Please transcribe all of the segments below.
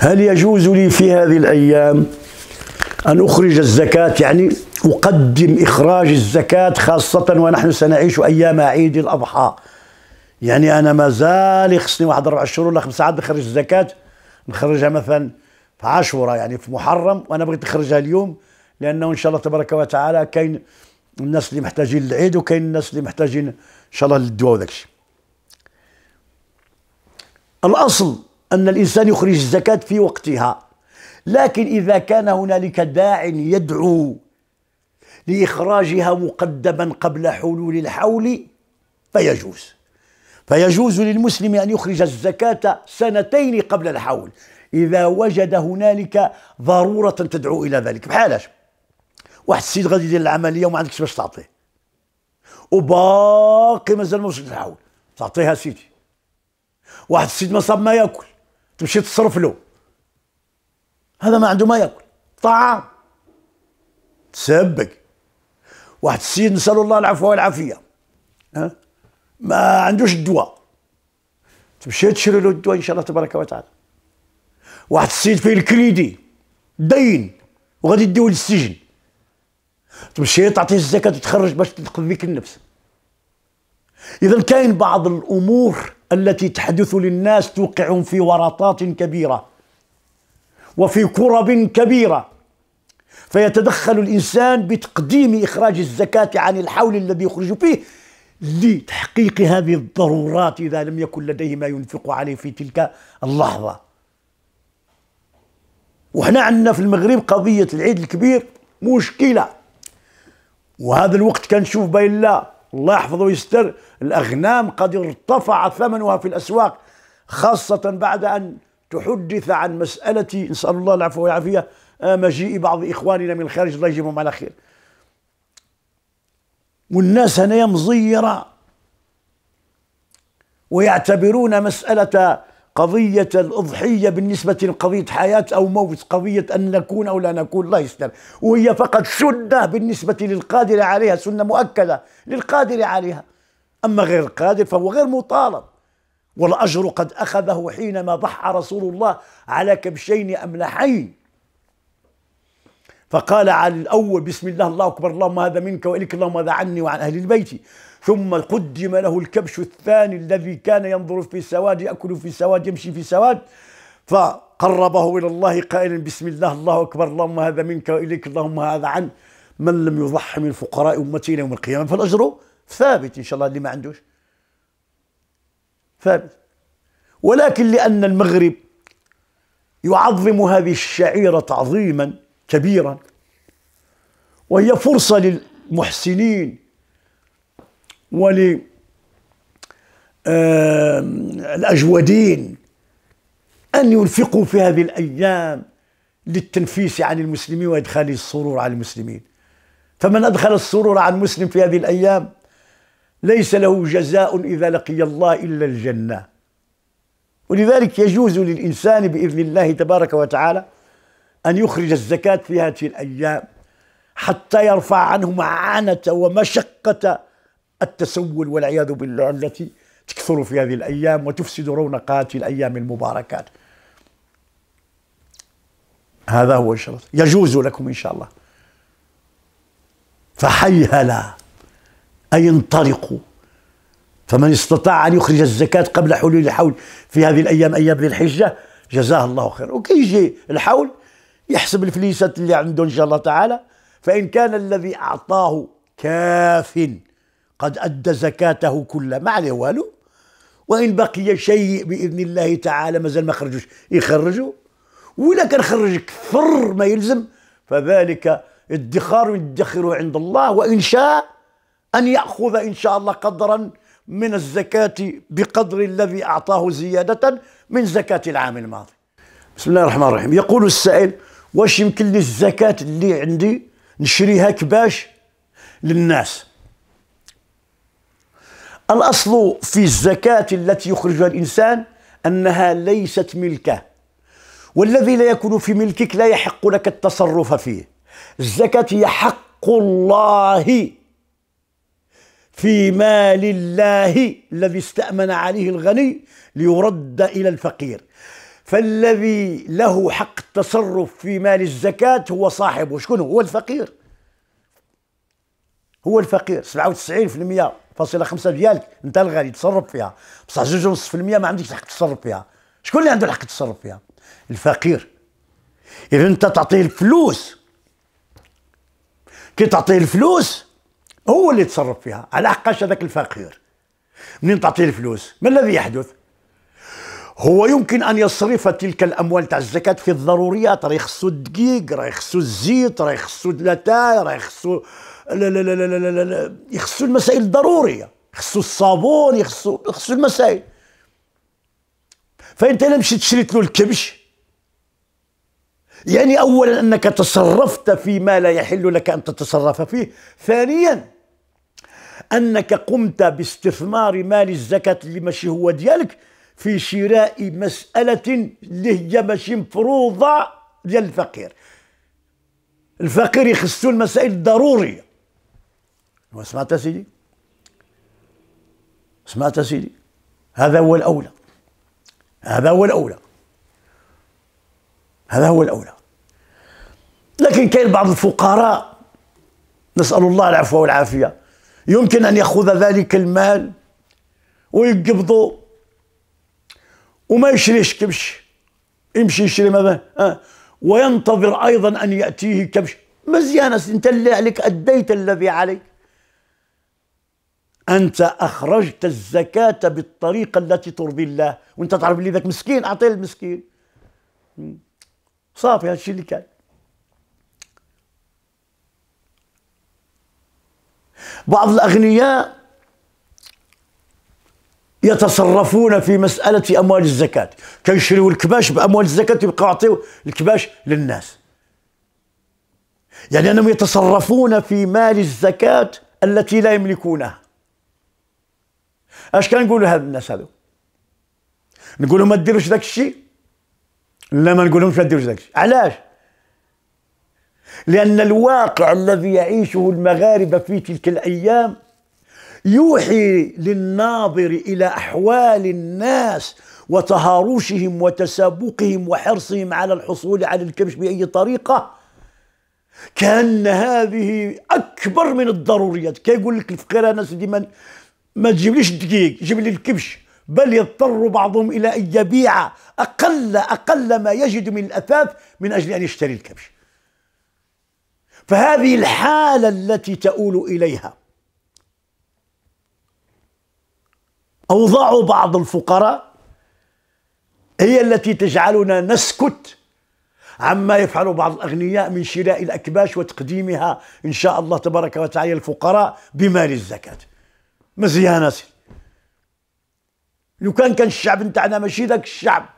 هل يجوز لي في هذه الأيام أن أخرج الزكاة يعني أقدم إخراج الزكاة خاصة ونحن سنعيش أيام عيد الأضحى يعني أنا ما زال يخصني واحد أربع شهور ولا خمس ساعات بخرج الزكاة نخرجها مثلا في عاشوراء يعني في محرم وأنا بغيت نخرجها اليوم لأنه إن شاء الله تبارك وتعالى كاين الناس اللي محتاجين للعيد وكاين الناس اللي محتاجين إن شاء الله للدواء وداك الأصل أن الإنسان يخرج الزكاة في وقتها لكن إذا كان هنالك داع يدعو لإخراجها مقدما قبل حلول الحول فيجوز فيجوز للمسلم أن يخرج الزكاة سنتين قبل الحول إذا وجد هنالك ضرورة تدعو إلى ذلك بحالاش واحد السيد غادي يدير العملية وما عندكش باش تعطيه وباقي مازال ما وصلش الحول تعطيها سيدي واحد السيد ما صاب ما ياكل تمشي تصرف له هذا ما عنده ما ياكل طعام تسبق واحد السيد نسال الله العفو والعافيه ها ما عندوش الدواء تمشي تشري له الدواء ان شاء الله تبارك وتعالى واحد السيد فيه الكريدي دين وغادي يديه للسجن تمشي تعطيه الزكاه وتخرج باش تنقذ بك النفس اذا كاين بعض الامور التي تحدث للناس توقعهم في ورطات كبيره وفي كرب كبيره فيتدخل الانسان بتقديم اخراج الزكاه عن الحول الذي يخرج فيه لتحقيق هذه الضرورات اذا لم يكن لديه ما ينفق عليه في تلك اللحظه وحنا عندنا في المغرب قضيه العيد الكبير مشكله وهذا الوقت كنشوف باين الله الله يحفظه ويستر الأغنام قد ارتفع ثمنها في الأسواق خاصة بعد أن تحدث عن مسألة نسأل الله العفو والعافية آه، مجيء بعض إخواننا من الخارج الله يجيبهم على خير والناس هنا مزيرة ويعتبرون مسألة قضية الأضحية بالنسبة لقضية حياة أو موت قضية أن نكون أو لا نكون الله يستر وهي فقط سنة بالنسبة للقادر عليها سنة مؤكدة للقادر عليها أما غير القادر فهو غير مطالب والأجر قد أخذه حينما ضحى رسول الله على كبشين أملحين فقال على الأول بسم الله الله أكبر اللهم هذا منك وإليك اللهم هذا عني وعن أهل البيت ثم قدم له الكبش الثاني الذي كان ينظر في سواد يأكل في سواد يمشي في سواد فقربه إلى الله قائلا بسم الله الله أكبر اللهم هذا منك وإليك اللهم هذا عن من لم يضحي من فقراء أمتي يوم القيامة فالأجر ثابت إن شاء الله اللي ما عندوش ثابت ولكن لأن المغرب يعظم هذه الشعيرة تعظيما كبيرا وهي فرصة للمحسنين ول الأجودين أن ينفقوا في هذه الأيام للتنفيس عن المسلمين وإدخال السرور على المسلمين فمن أدخل السرور عن مسلم في هذه الأيام ليس له جزاء إذا لقي الله إلا الجنة ولذلك يجوز للإنسان بإذن الله تبارك وتعالى أن يخرج الزكاة في هذه الأيام حتى يرفع عنه معانة ومشقة التسول والعياذ بالله التي تكثر في هذه الأيام وتفسد رونقات الأيام المباركات هذا هو الشرط يجوز لكم إن شاء الله فحيهلا أي انطلقوا فمن استطاع أن يخرج الزكاة قبل حلول الحول في هذه الأيام أيام ذي الحجة جزاه الله خير يجي الحول يحسب الفليسات اللي عنده إن شاء الله تعالى فإن كان الذي أعطاه كاف قد أدى زكاته كلها ما عليه والو وإن بقي شيء بإذن الله تعالى مازال ما خرجوش يخرجوا ولا كان خرج كثر ما يلزم فذلك ادخار يدخر عند الله وإن شاء أن يأخذ إن شاء الله قدرا من الزكاة بقدر الذي أعطاه زيادة من زكاة العام الماضي بسم الله الرحمن الرحيم يقول السائل واش يمكن لي الزكاة اللي عندي نشريها كباش للناس الأصل في الزكاة التي يخرجها الإنسان أنها ليست ملكه والذي لا يكون في ملكك لا يحق لك التصرف فيه الزكاة هي حق الله في مال الله الذي استأمن عليه الغني ليرد إلى الفقير فالذي له حق التصرف في مال الزكاة هو صاحبه شكون هو الفقير هو الفقير 97% فاصلة خمسة ديالك انت الغالي تصرف فيها بصح زوج المية ما عندكش الحق تصرف فيها شكون اللي عنده الحق تصرف فيها الفقير اذا انت تعطيه الفلوس كي تعطيه الفلوس هو اللي يتصرف فيها على حقاش هذاك الفقير منين تعطيه الفلوس ما الذي يحدث هو يمكن ان يصرف تلك الاموال تاع الزكاه في الضروريات راه يخصو الدقيق راه يخصو الزيت راه يخصو الاتاي راه يخصو لا لا لا لا لا يخصوا المسائل الضروريه يخصوا الصابون يخصوا يخصوا المسائل فانت لم مشيت شريت له الكبش يعني اولا انك تصرفت فيما لا يحل لك ان تتصرف فيه ثانيا انك قمت باستثمار مال الزكاه اللي ماشي هو ديالك في شراء مساله اللي هي ماشي مفروضه ديال الفقير الفقير يخصو المسائل الضروريه سمعت يا سيدي سمعت يا سيدي هذا هو الأولى هذا هو الأولى هذا هو الأولى لكن كاين بعض الفقراء نسأل الله العفو والعافية يمكن أن يأخذ ذلك المال ويقبضه وما يشريش كبش يمشي يشري ماذا آه. وينتظر أيضا أن يأتيه كبش مزيانة أنت اللي عليك أديت الذي عليك انت اخرجت الزكاه بالطريقه التي ترضي الله وانت تعرف اللي ذاك مسكين اعطيه المسكين صافي هذا الشيء اللي كان بعض الاغنياء يتصرفون في مسألة أموال الزكاة كيشريوا الكباش بأموال الزكاة يبقوا يعطيوا الكباش للناس يعني أنهم يتصرفون في مال الزكاة التي لا يملكونها اش كنقول لهاد الناس هادو نقول لهم ما ديروش داك الشيء لا ما نقولهمش ما ديروش داك الشيء علاش لان الواقع الذي يعيشه المغاربه في تلك الايام يوحي للناظر الى احوال الناس وتهاروشهم وتسابقهم وحرصهم على الحصول على الكبش باي طريقه كان هذه اكبر من الضروريات كيقول لك الفقير انا سيدي ما تجيبليش الدقيق جيب لي الكبش بل يضطر بعضهم إلى أن يبيع أقل أقل ما يجد من الأثاث من أجل أن يشتري الكبش فهذه الحالة التي تؤول إليها أوضاع بعض الفقراء هي التي تجعلنا نسكت عما يفعل بعض الأغنياء من شراء الأكباش وتقديمها إن شاء الله تبارك وتعالى الفقراء بمال الزكاة مزيان اسيدي لو كان كان الشعب نتاعنا ماشي ذاك الشعب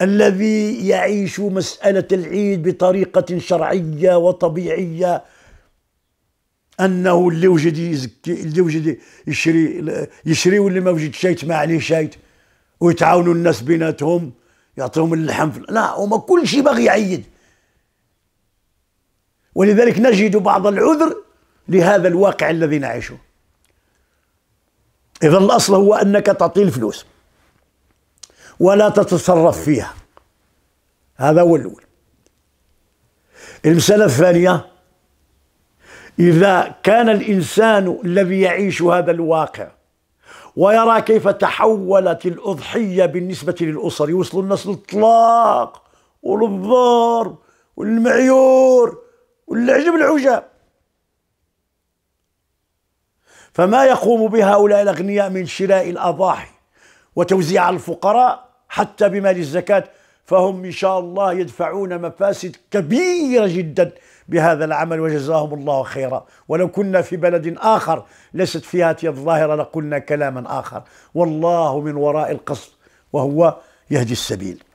الذي يعيش مسألة العيد بطريقة شرعية وطبيعية أنه اللي وجد يزكي اللي وجد يشري يشري واللي ما وجد شيء ما عليه شيء ويتعاونوا الناس بيناتهم يعطيهم اللحم لا هما كل شيء باغي يعيد ولذلك نجد بعض العذر لهذا الواقع الذي نعيشه إذا الأصل هو أنك تعطي الفلوس ولا تتصرف فيها هذا هو الأول المسألة الثانية إذا كان الإنسان الذي يعيش هذا الواقع ويرى كيف تحولت الأضحية بالنسبة للأسر يوصل الناس للطلاق وللضرب والمعيور والعجب العجاب فما يقوم بهؤلاء الأغنياء من شراء الأضاحي وتوزيع على الفقراء حتى بمال الزكاة فهم إن شاء الله يدفعون مفاسد كبيرة جدا بهذا العمل وجزاهم الله خيرا ولو كنا في بلد آخر ليست فيها هذه الظاهرة لقلنا كلاما آخر والله من وراء القصد وهو يهدي السبيل